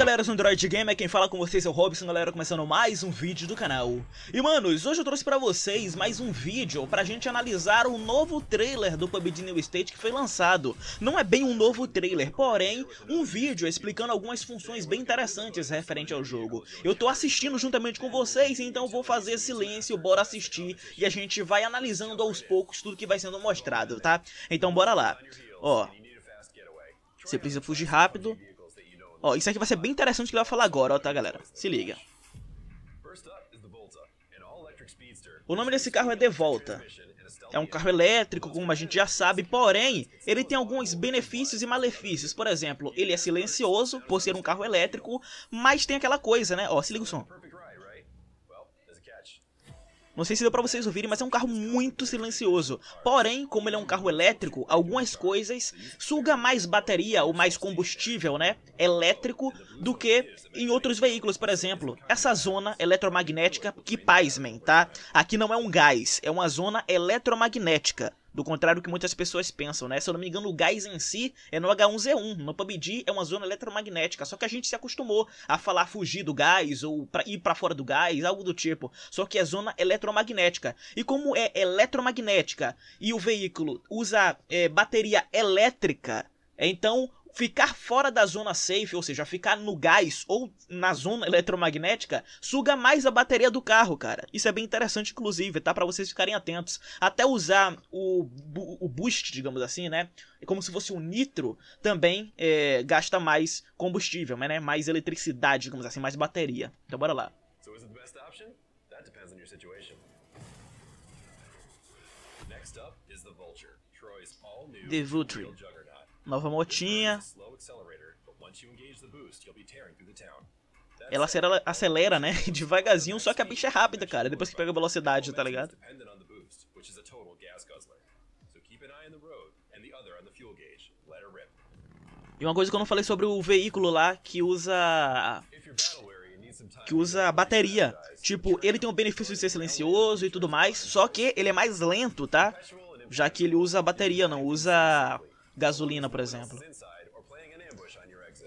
galera do Android Gamer, quem fala com vocês é o Robson, galera, começando mais um vídeo do canal. E manos, hoje eu trouxe pra vocês mais um vídeo pra gente analisar o novo trailer do PUBG New State que foi lançado. Não é bem um novo trailer, porém, um vídeo explicando algumas funções bem interessantes referente ao jogo. Eu tô assistindo juntamente com vocês, então vou fazer silêncio, bora assistir, e a gente vai analisando aos poucos tudo que vai sendo mostrado, tá? Então bora lá. Ó, você precisa fugir rápido, Ó, isso aqui vai ser bem interessante que ele vai falar agora, ó, tá, galera? Se liga. O nome desse carro é De Volta. É um carro elétrico, como a gente já sabe, porém, ele tem alguns benefícios e malefícios. Por exemplo, ele é silencioso, por ser um carro elétrico, mas tem aquela coisa, né? Ó, se liga o som. Não sei se deu pra vocês ouvirem, mas é um carro muito silencioso. Porém, como ele é um carro elétrico, algumas coisas suga mais bateria ou mais combustível, né? Elétrico do que em outros veículos, por exemplo. Essa zona eletromagnética, que pasmem, tá? Aqui não é um gás, é uma zona eletromagnética. Do contrário do que muitas pessoas pensam, né? Se eu não me engano, o gás em si é no H1Z1. No PUBG é uma zona eletromagnética. Só que a gente se acostumou a falar fugir do gás ou pra ir para fora do gás, algo do tipo. Só que é zona eletromagnética. E como é eletromagnética e o veículo usa é, bateria elétrica, então Ficar fora da zona safe, ou seja, ficar no gás ou na zona eletromagnética, suga mais a bateria do carro, cara. Isso é bem interessante, inclusive, tá? Para vocês ficarem atentos. Até usar o, o boost, digamos assim, né? É como se fosse um nitro, também é, gasta mais combustível, né? Mais eletricidade, digamos assim, mais bateria. Então bora lá. Vulture, Troy's all The Vulture. Nova motinha. Ela acelera, né? Devagarzinho, só que a bicha é rápida, cara. Depois que pega a velocidade, tá ligado? E uma coisa que eu não falei sobre o veículo lá que usa. Que usa a bateria. Tipo, ele tem o benefício de ser silencioso e tudo mais. Só que ele é mais lento, tá? Já que ele usa a bateria, não usa gasolina, por exemplo.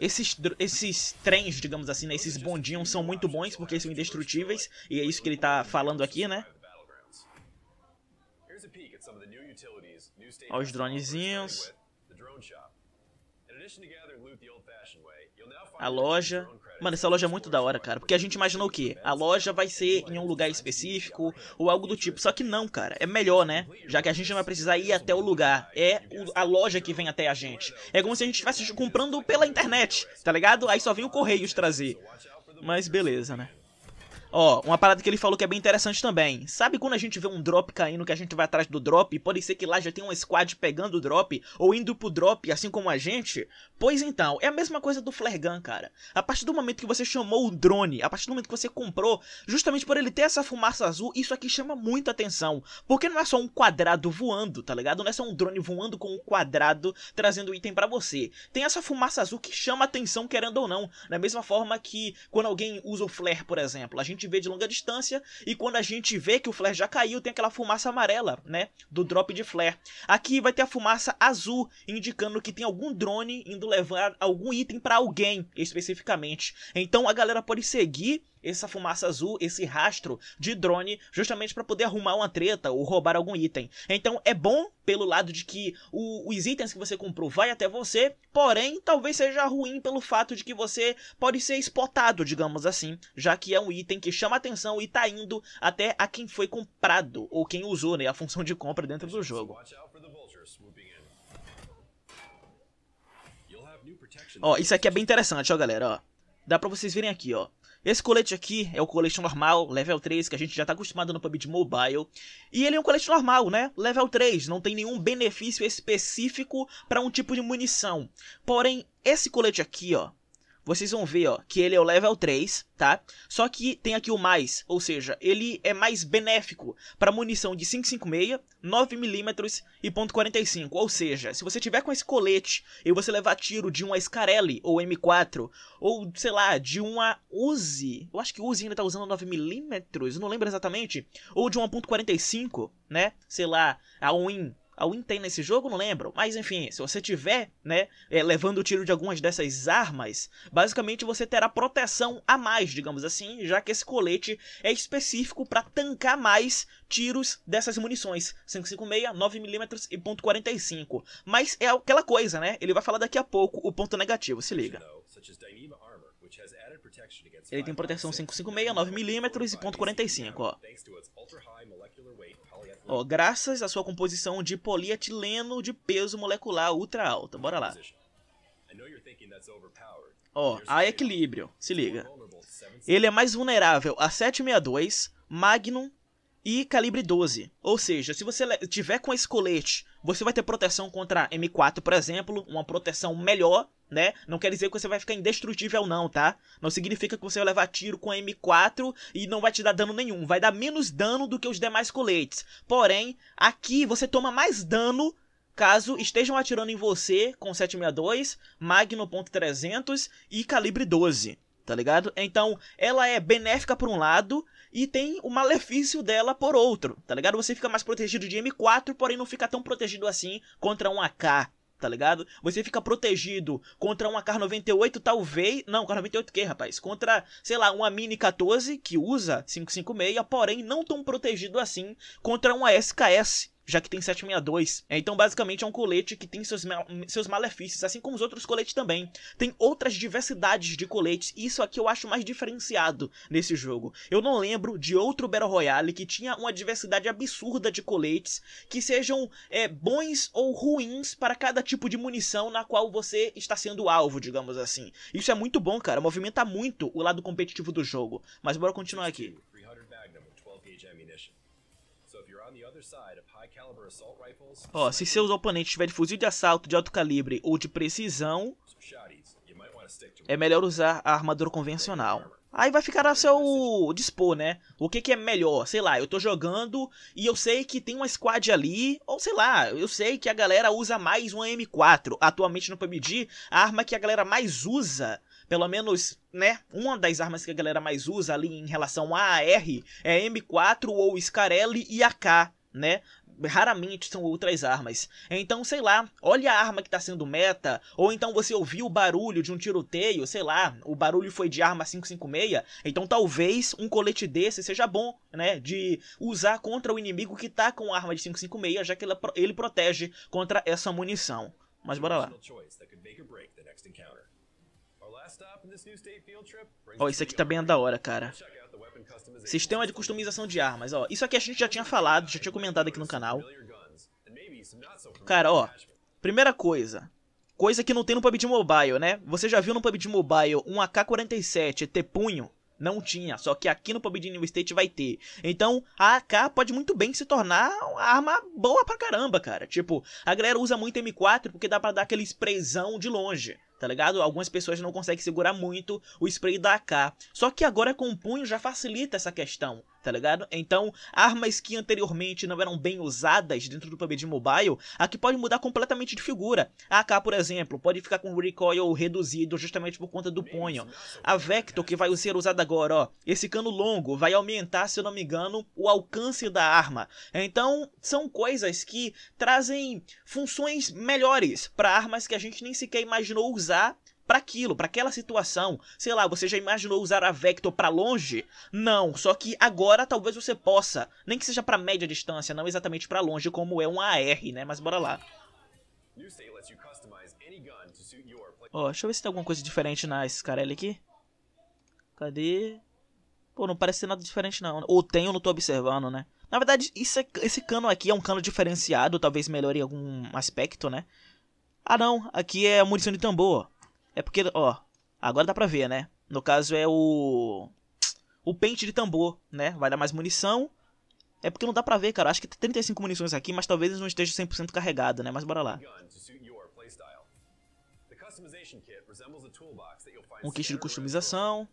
Esses, esses trens, digamos assim, né, esses bondinhos são muito bons porque são indestrutíveis, e é isso que ele está falando aqui, né? Olha os dronezinhos a loja. Mano, essa loja é muito da hora, cara. Porque a gente imaginou o quê? A loja vai ser em um lugar específico ou algo do tipo. Só que não, cara. É melhor, né? Já que a gente não vai precisar ir até o lugar. É a loja que vem até a gente. É como se a gente estivesse comprando pela internet, tá ligado? Aí só vem o Correios trazer. Mas beleza, né? Ó, uma parada que ele falou que é bem interessante também. Sabe quando a gente vê um drop caindo que a gente vai atrás do drop? Pode ser que lá já tenha um squad pegando o drop ou indo pro drop, assim como a gente? Pois então, é a mesma coisa do Flare Gun, cara. A partir do momento que você chamou o drone, a partir do momento que você comprou, justamente por ele ter essa fumaça azul, isso aqui chama muita atenção. Porque não é só um quadrado voando, tá ligado? Não é só um drone voando com um quadrado trazendo item para você. Tem essa fumaça azul que chama atenção, querendo ou não. Da mesma forma que quando alguém usa o flare, por exemplo, a gente gente vê de longa distância. E quando a gente vê que o flare já caiu, tem aquela fumaça amarela, né? Do drop de flare. Aqui vai ter a fumaça azul, indicando que tem algum drone indo levar algum item para alguém, especificamente. Então a galera pode seguir essa fumaça azul, esse rastro de drone, justamente para poder arrumar uma treta ou roubar algum item. Então é bom pelo lado de que o, os itens que você comprou vai até você, porém talvez seja ruim pelo fato de que você pode ser spotado, digamos assim, já que é um item que chama atenção e tá indo até a quem foi comprado ou quem usou, né, a função de compra dentro do jogo. Ó, isso aqui é bem interessante, ó, galera, ó. Dá pra vocês verem aqui, ó. Esse colete aqui é o colete normal, level 3, que a gente já tá acostumado no PUBG Mobile. E ele é um colete normal, né? Level 3, não tem nenhum benefício específico para um tipo de munição. Porém, esse colete aqui, ó, vocês vão ver, ó, que ele é o level 3, tá? Só que tem aqui o mais, ou seja, ele é mais benéfico para munição de 5.56, 9mm e .45. Ou seja, se você tiver com esse colete e você levar tiro de uma Scarelli ou M4, ou sei lá, de uma Uzi, eu acho que Uzi ainda tá usando 9mm, não lembro exatamente, ou de uma .45, né? Sei lá, a Win a Win tem nesse jogo, não lembro. Mas enfim, se você tiver, né, é, levando o tiro de algumas dessas armas, basicamente você terá proteção a mais, digamos assim, já que esse colete é específico para tancar mais tiros dessas munições, 556, 9mm e .45. Mas é aquela coisa, né? Ele vai falar daqui a pouco o ponto negativo, se liga. Ele tem proteção 556, 9mm e .45, ó. Ó, graças à sua composição de polietileno de peso molecular ultra alta. Bora lá. Ó, há equilíbrio, se liga. Ele é mais vulnerável a 762, Magnum e calibre 12. Ou seja, se você tiver com esse colete, você vai ter proteção contra M4, por exemplo, uma proteção melhor né? Não quer dizer que você vai ficar indestrutível não, tá? Não significa que você vai levar tiro com M4 e não vai te dar dano nenhum. Vai dar menos dano do que os demais coletes. Porém, aqui você toma mais dano caso estejam atirando em você com 762, Magno .300 e calibre 12, tá ligado? Então, ela é benéfica por um lado e tem o malefício dela por outro, tá ligado? Você fica mais protegido de M4, porém não fica tão protegido assim contra um AK, tá ligado? Você fica protegido contra uma Car 98, talvez. Não, Car 98 que, rapaz? Contra, sei lá, uma Mini 14 que usa 556, porém não tão protegido assim contra uma SKS já que tem 762. É, então, basicamente, é um colete que tem seus, seus malefícios, assim como os outros coletes também. Tem outras diversidades de coletes, e isso aqui eu acho mais diferenciado nesse jogo. Eu não lembro de outro Battle Royale que tinha uma diversidade absurda de coletes que sejam é, bons ou ruins para cada tipo de munição na qual você está sendo alvo, digamos assim. Isso é muito bom, cara. Movimenta muito o lado competitivo do jogo. Mas bora continuar aqui. Ó, se seus oponentes tiver de fuzil de assalto de alto calibre ou de precisão, é melhor usar a armadura convencional. Aí vai ficar a seu dispor, né? O que, que é melhor? Sei lá, eu tô jogando e eu sei que tem uma squad ali, ou sei lá, eu sei que a galera usa mais uma M4. Atualmente no PUBG, a arma que a galera mais usa pelo menos, né? Uma das armas que a galera mais usa ali em relação a AR é M4 ou Scarelli e AK, né? raramente são outras armas. Então, sei lá, olha a arma que está sendo meta, ou então você ouviu o barulho de um tiroteio, sei lá, o barulho foi de arma 556, então talvez um colete desse seja bom, né, de usar contra o inimigo que está com arma de 556, já que ele protege contra essa munição. Mas bora lá. Ó, isso aqui tá bem é da hora, cara. Sistema de customização de armas, ó. Isso aqui a gente já tinha falado, já tinha comentado aqui no canal. Cara, ó. Primeira coisa. Coisa que não tem no PUBG Mobile, né? Você já viu no PUBG Mobile um AK-47 ter punho? Não tinha, só que aqui no PUBG New State vai ter. Então, a AK pode muito bem se tornar uma arma boa pra caramba, cara. Tipo, a galera usa muito M4 porque dá pra dar aquele sprayzão de longe tá ligado? Algumas pessoas não conseguem segurar muito o spray da AK. Só que agora com o punho já facilita essa questão tá ligado? Então, armas que anteriormente não eram bem usadas dentro do PUBG Mobile, aqui pode mudar completamente de figura. A AK, por exemplo, pode ficar com o recoil reduzido justamente por conta do punho. A Vector, que vai ser usada agora, ó, esse cano longo vai aumentar, se eu não me engano, o alcance da arma. Então, são coisas que trazem funções melhores para armas que a gente nem sequer imaginou usar para aquilo, para aquela situação. Sei lá, você já imaginou usar a Vector para longe? Não, só que agora talvez você possa, nem que seja para média distância, não exatamente para longe como é um AR, né? Mas bora lá. Ó, oh, deixa eu ver se tem alguma coisa diferente na Scarelli aqui. Cadê? Pô, não parece ser nada diferente não. Ou tem ou não tô observando, né? Na verdade, é, esse cano aqui é um cano diferenciado, talvez melhore em algum aspecto, né? Ah não, aqui é munição de tambor. É porque, ó, agora dá pra ver, né? No caso é o. O pente de tambor, né? Vai dar mais munição. É porque não dá pra ver, cara. Acho que tem 35 munições aqui, mas talvez não esteja 100% carregado, né? Mas bora lá. Um kit de customização.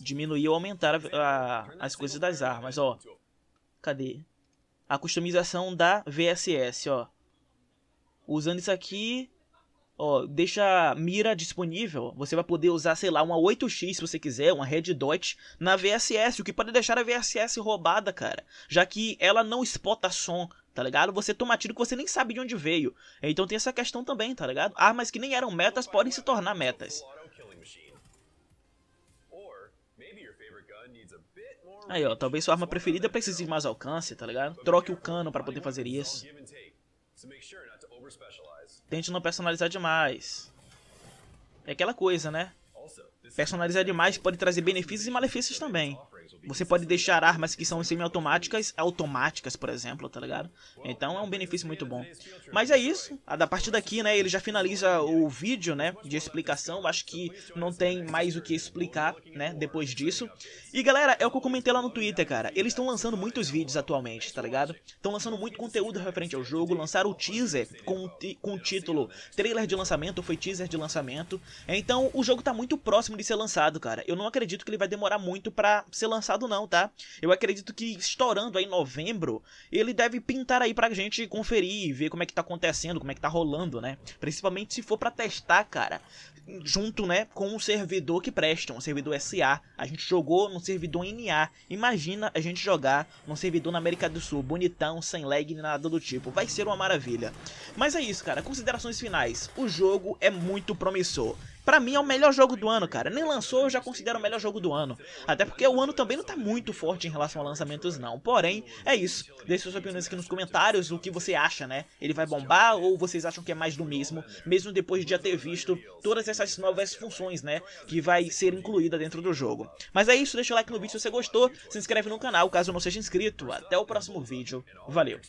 Diminuir ou aumentar a, a, as coisas das armas, ó. Cadê? A customização da VSS, ó usando isso aqui, ó, deixa a mira disponível. Você vai poder usar, sei lá, uma 8x se você quiser, uma Red Dot na VSS, o que pode deixar a VSS roubada, cara, já que ela não espota som. Tá ligado? Você toma tiro que você nem sabe de onde veio. Então tem essa questão também, tá ligado? Armas que nem eram metas podem se tornar metas. Aí, ó, talvez sua arma preferida precise de mais alcance, tá ligado? Troque o cano para poder fazer isso. Tente não personalizar demais. É aquela coisa, né? Personalizar demais pode trazer benefícios e malefícios também. Você pode deixar armas que são semiautomáticas automáticas, por exemplo, tá ligado? Então é um benefício muito bom. Mas é isso. A ah, da partir daqui, né, ele já finaliza o vídeo, né, de explicação. Acho que não tem mais o que explicar, né, depois disso. E galera, é o que eu comentei lá no Twitter, cara. Eles estão lançando muitos vídeos atualmente, tá ligado? Estão lançando muito conteúdo referente ao jogo. Lançaram o teaser com, com o título trailer de lançamento, foi teaser de lançamento. Então o jogo tá muito próximo ser lançado, cara. Eu não acredito que ele vai demorar muito para ser lançado, não, tá? Eu acredito que estourando aí em novembro, ele deve pintar aí pra gente conferir e ver como é que tá acontecendo, como é que tá rolando, né? Principalmente se for para testar, cara. Junto, né, com um servidor que presta, um servidor SA. A gente jogou num servidor NA. Imagina a gente jogar num servidor na América do Sul, bonitão, sem lag, nada do tipo. Vai ser uma maravilha. Mas é isso, cara. Considerações finais. O jogo é muito promissor para mim é o melhor jogo do ano, cara. Nem lançou, eu já considero o melhor jogo do ano. Até porque o ano também não tá muito forte em relação a lançamentos, não. Porém, é isso. Deixe suas opiniões aqui nos comentários, o que você acha, né? Ele vai bombar ou vocês acham que é mais do mesmo, mesmo depois de já ter visto todas essas novas funções, né? Que vai ser incluída dentro do jogo. Mas é isso, deixa o like no vídeo se você gostou, se inscreve no canal caso não seja inscrito. Até o próximo vídeo, valeu!